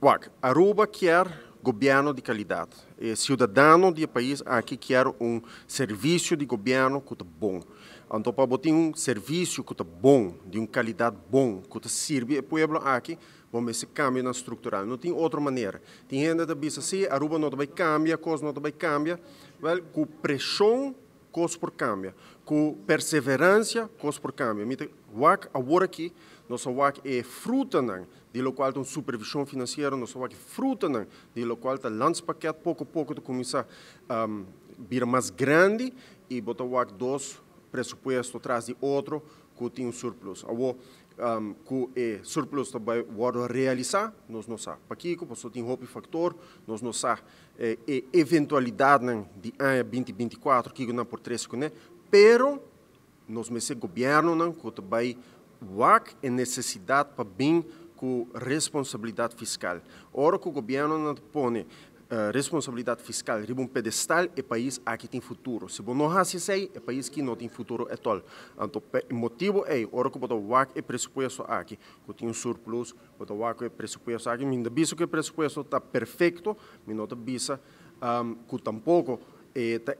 Uac, Aruba quer governo de qualidade. O é cidadão do país aqui quer um serviço de governo que tá bom. Então, para botar um serviço que tá bom, de uma qualidade bom, que tá serve o povo aqui, vamos esse cambio na estrutural. Não tem outra maneira. Tem gente que diz assim, Aruba não vai cambiar, coisa não vai cambiar. Well, com pressão coisa por câmbio. Com perseverança, coisa por câmbio. Mite, WAC, agora aqui, nossa WAC é fruta, de lo qual tem supervisão financeira, nossa WAC é fruta, de lo qual tem lança paquete, pouco a pouco, de começar a um, vir mais grande e botar WAC 2 pressuposto atrás de outro que tem um surplus. Agora, um, ku e surplus të bëj vado realisa, nos nosa pakiku, po sot inhopi faktor, nos nosa e, e eventualidade nang di anha 2024, kiku nang por 3 kune, pero nos mese governo nang ku të bëj wak e necessidade para bem com responsabilidade fiscal. Ora que o governo não pone eh, responsabilidade fiscal riba um pedestal e é país aqui tem futuro. Se não hace sei, é país que não tem futuro é tal. Então, o motivo é, ora que botou WAC e é pressuposto aqui, é que tem um surplus, o WAC e pressuposto aqui, ainda visto que o pressuposto está perfeito, me nota bisa, ah, um, que tampouco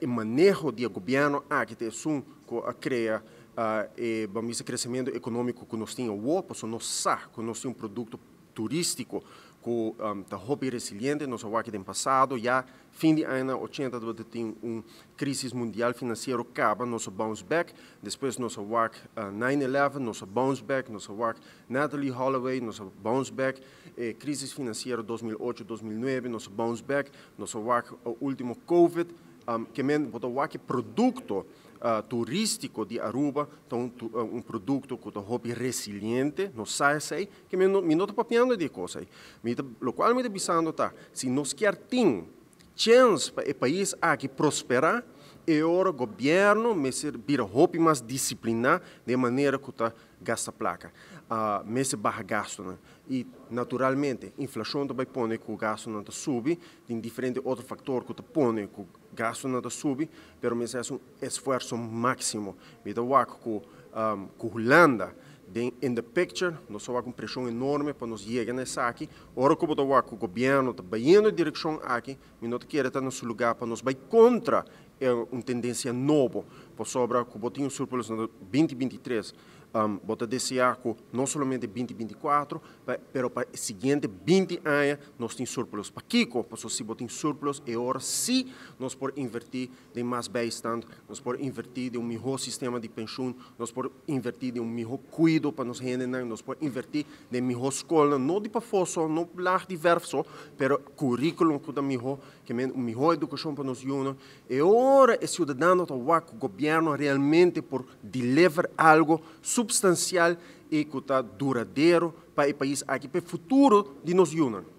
o manejo do governo aqui, é um que cria uh, vamos dizer, crescimento econômico que nós tínhamos, o, nós sabe que nós temos um produto turístico, o um, roupa resiliente, nós aqui de passado, já fim de ano 80, tá tem uma crise mundial financeira acaba, nosso bounce back, depois nosso work uh, 9-11, nosso bounce back, nosso work Natalie Holloway, nosso bounce back, eh, crise financeira 2008-2009, nosso bounce back, nosso work o último COVID, um, que men botawaki produto uh, ah, turístico de Aruba, então tu, uh, um produto que é hobby resiliente, não sai sei, que me não está papiando de coisa. Me tá, lo qual me está pensando tá, se nós quer tem chance para o país a que prosperar, e ora o governo me vira hobby mais disciplinar de maneira que tá gasta placa, uh, me se barra gasto, né? e naturalmente inflação também põe que o gasto não tá sube, tem diferente outro fator que tá põe que gasto não subi, pero me um esforço máximo. Me dá com um, com Holanda, bem in the picture, nós só com pressão enorme para nos chegar nessa aqui. Ora como dá com o governo, está indo em direção aqui, me não quer estar nesse lugar para nos vai contra é eh, uma tendência nova, para sobra que botinho surplus no 2023 um, bota desse arco não somente 2024, mas para o seguinte 20 anos nós temos surplus. Para Kiko, porque se botar em surplus, e agora sim nós por invertir de mais bem-estar, nós por invertir de um melhor sistema de pensão, nós por invertir de um melhor cuido para nos render, nós por invertir de melhor escola, não de pafoso, não lá de verso, mas currículo que dá melhor, que é uma melhor educação para nós jovens. e hora o cidadão, o governo realmente por deliver algo substancial e que está duradouro para o país aqui, para o futuro de nos unir.